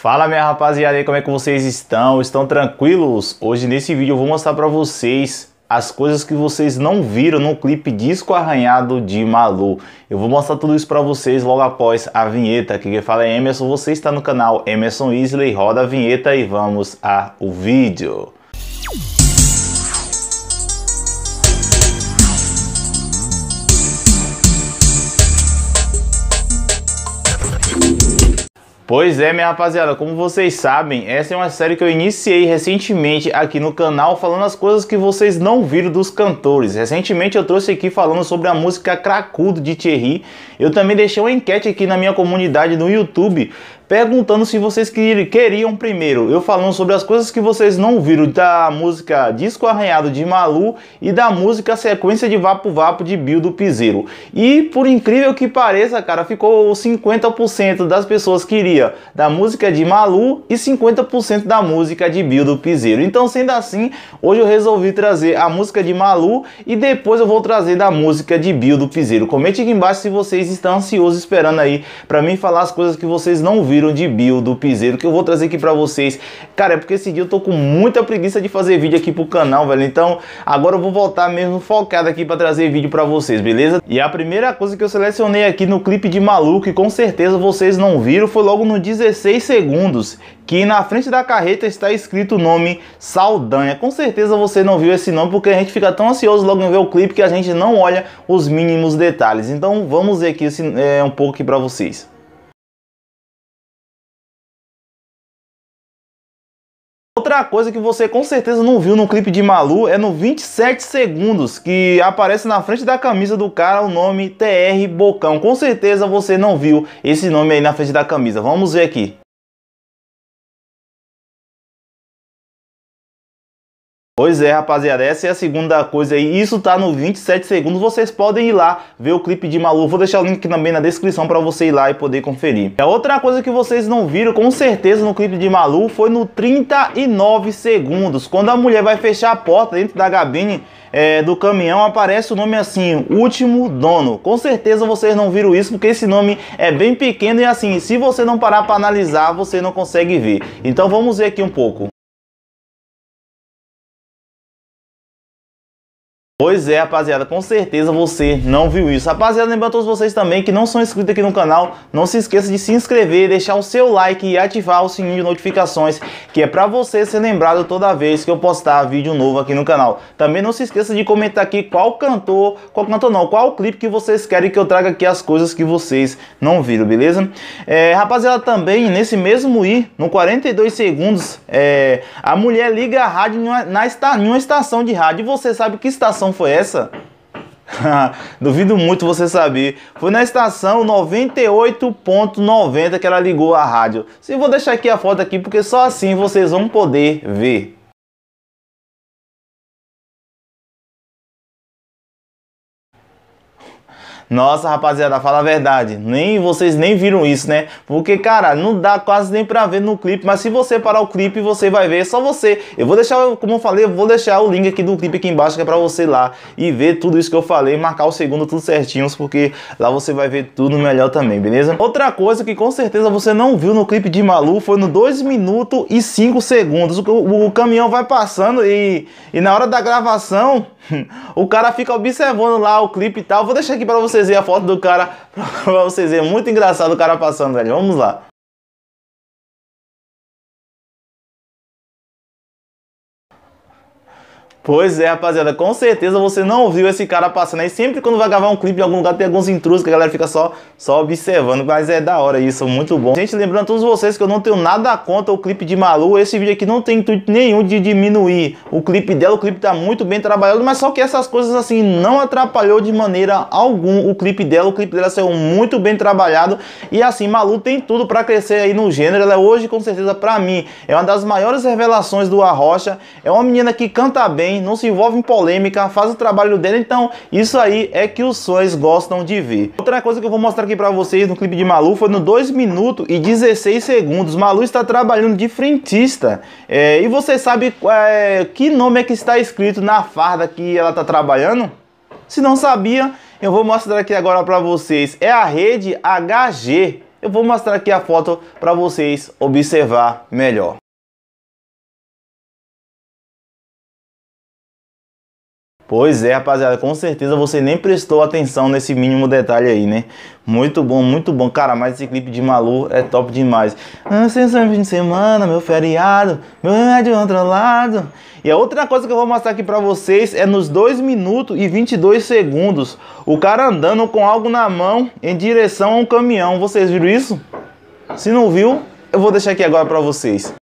Fala minha rapaziada aí, como é que vocês estão? Estão tranquilos? Hoje nesse vídeo eu vou mostrar pra vocês as coisas que vocês não viram no clipe Disco Arranhado de Malu. Eu vou mostrar tudo isso pra vocês logo após a vinheta. Aqui quem fala é Emerson, você está no canal Emerson Isley, roda a vinheta e vamos ao vídeo. Música Pois é, minha rapaziada, como vocês sabem, essa é uma série que eu iniciei recentemente aqui no canal falando as coisas que vocês não viram dos cantores. Recentemente eu trouxe aqui falando sobre a música Cracudo de Thierry. Eu também deixei uma enquete aqui na minha comunidade no YouTube perguntando se vocês queriam primeiro. Eu falando sobre as coisas que vocês não viram da música Disco Arranhado de Malu e da música Sequência de Vapo Vapo de Bill do Piseiro. E por incrível que pareça, cara, ficou 50% das pessoas queria da música de Malu e 50% da música de Bill do Piseiro. Então, sendo assim, hoje eu resolvi trazer a música de Malu e depois eu vou trazer da música de Bill do Piseiro. Comente aqui embaixo se vocês estão ansiosos esperando aí para mim falar as coisas que vocês não viram viram de Bill, do piseiro que eu vou trazer aqui pra vocês. Cara, é porque esse dia eu tô com muita preguiça de fazer vídeo aqui pro canal, velho. Então agora eu vou voltar mesmo focado aqui pra trazer vídeo pra vocês, beleza? E a primeira coisa que eu selecionei aqui no clipe de maluco, e com certeza vocês não viram, foi logo no 16 segundos, que na frente da carreta está escrito o nome Saldanha. Com certeza você não viu esse nome, porque a gente fica tão ansioso logo em ver o clipe que a gente não olha os mínimos detalhes. Então vamos ver aqui esse, é, um pouco aqui pra vocês. Outra coisa que você com certeza não viu no clipe de Malu é no 27 segundos, que aparece na frente da camisa do cara o nome TR Bocão. Com certeza você não viu esse nome aí na frente da camisa. Vamos ver aqui. Pois é, rapaziada, essa é a segunda coisa aí. Isso tá no 27 segundos. Vocês podem ir lá ver o clipe de Malu. Vou deixar o link também na descrição para você ir lá e poder conferir. A outra coisa que vocês não viram com certeza no clipe de Malu foi no 39 segundos. Quando a mulher vai fechar a porta dentro da gabine é, do caminhão, aparece o nome assim, Último Dono. Com certeza vocês não viram isso, porque esse nome é bem pequeno e assim, se você não parar para analisar, você não consegue ver. Então vamos ver aqui um pouco. Pois é, rapaziada, com certeza você não viu isso. Rapaziada, lembrando a todos vocês também que não são inscritos aqui no canal, não se esqueça de se inscrever, deixar o seu like e ativar o sininho de notificações, que é para você ser lembrado toda vez que eu postar vídeo novo aqui no canal. Também não se esqueça de comentar aqui qual cantor, qual cantor não, qual clipe que vocês querem que eu traga aqui as coisas que vocês não viram, beleza? É, rapaziada, também nesse mesmo i, no 42 segundos, é, a mulher liga a rádio na, na, em uma estação de rádio. E você sabe que estação estação foi essa? Duvido muito você saber. Foi na estação 98.90 que ela ligou a rádio. Se vou deixar aqui a foto aqui porque só assim vocês vão poder ver. Nossa, rapaziada, fala a verdade. Nem vocês nem viram isso, né? Porque, cara, não dá quase nem pra ver no clipe. Mas se você parar o clipe, você vai ver. É só você. Eu vou deixar, como eu falei, eu vou deixar o link aqui do clipe aqui embaixo, que é pra você ir lá e ver tudo isso que eu falei. Marcar o segundo tudo certinho, porque lá você vai ver tudo melhor também, beleza? Outra coisa que com certeza você não viu no clipe de Malu foi no 2 minutos e 5 segundos. O, o, o caminhão vai passando e, e na hora da gravação, o cara fica observando lá o clipe e tal. Vou deixar aqui pra você vocês verem a foto do cara, pra vocês verem. Muito engraçado o cara passando, velho. Vamos lá. Pois é, rapaziada, com certeza você não ouviu esse cara passando aí. Sempre quando vai gravar um clipe em algum lugar, tem alguns intrusos que a galera fica só, só observando. Mas é da hora isso, muito bom. Gente, lembrando a todos vocês que eu não tenho nada contra o clipe de Malu. Esse vídeo aqui não tem intuito nenhum de diminuir o clipe dela. O clipe tá muito bem trabalhado, mas só que essas coisas assim não atrapalhou de maneira algum o clipe dela. O clipe dela saiu muito bem trabalhado. E assim, Malu tem tudo pra crescer aí no gênero. Ela é hoje, com certeza, pra mim, é uma das maiores revelações do Arrocha. É uma menina que canta bem não se envolve em polêmica, faz o trabalho dele. Então, isso aí é que os fãs gostam de ver. Outra coisa que eu vou mostrar aqui pra vocês no clipe de Malu foi no 2 minutos e 16 segundos. Malu está trabalhando de frentista. É, e você sabe é, que nome é que está escrito na farda que ela está trabalhando? Se não sabia, eu vou mostrar aqui agora pra vocês. É a rede HG. Eu vou mostrar aqui a foto para vocês observar melhor. Pois é, rapaziada, com certeza você nem prestou atenção nesse mínimo detalhe aí, né? Muito bom, muito bom. Cara, mas esse clipe de Malu é top demais. Ah, fim de semana, meu feriado, meu remédio é controlado. E a outra coisa que eu vou mostrar aqui pra vocês é nos 2 minutos e 22 segundos. O cara andando com algo na mão em direção a um caminhão. Vocês viram isso? Se não viu, eu vou deixar aqui agora pra vocês.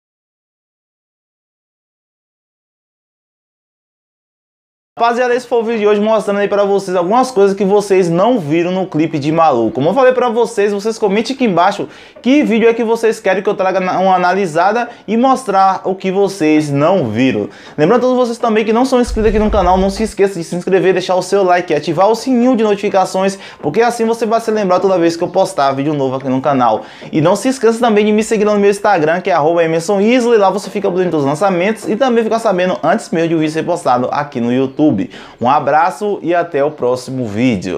Rapaziada, esse foi o vídeo de hoje mostrando aí pra vocês algumas coisas que vocês não viram no clipe de Malu. Como eu falei pra vocês, vocês comentem aqui embaixo que vídeo é que vocês querem que eu traga uma analisada e mostrar o que vocês não viram. Lembrando a todos vocês também que não são inscritos aqui no canal, não se esqueça de se inscrever, deixar o seu like e ativar o sininho de notificações, porque assim você vai se lembrar toda vez que eu postar vídeo novo aqui no canal. E não se esqueça também de me seguir no meu Instagram, que é arroba lá você fica por dentro dos lançamentos e também fica sabendo antes mesmo de o vídeo ser postado aqui no YouTube. YouTube. Um abraço e até o próximo vídeo.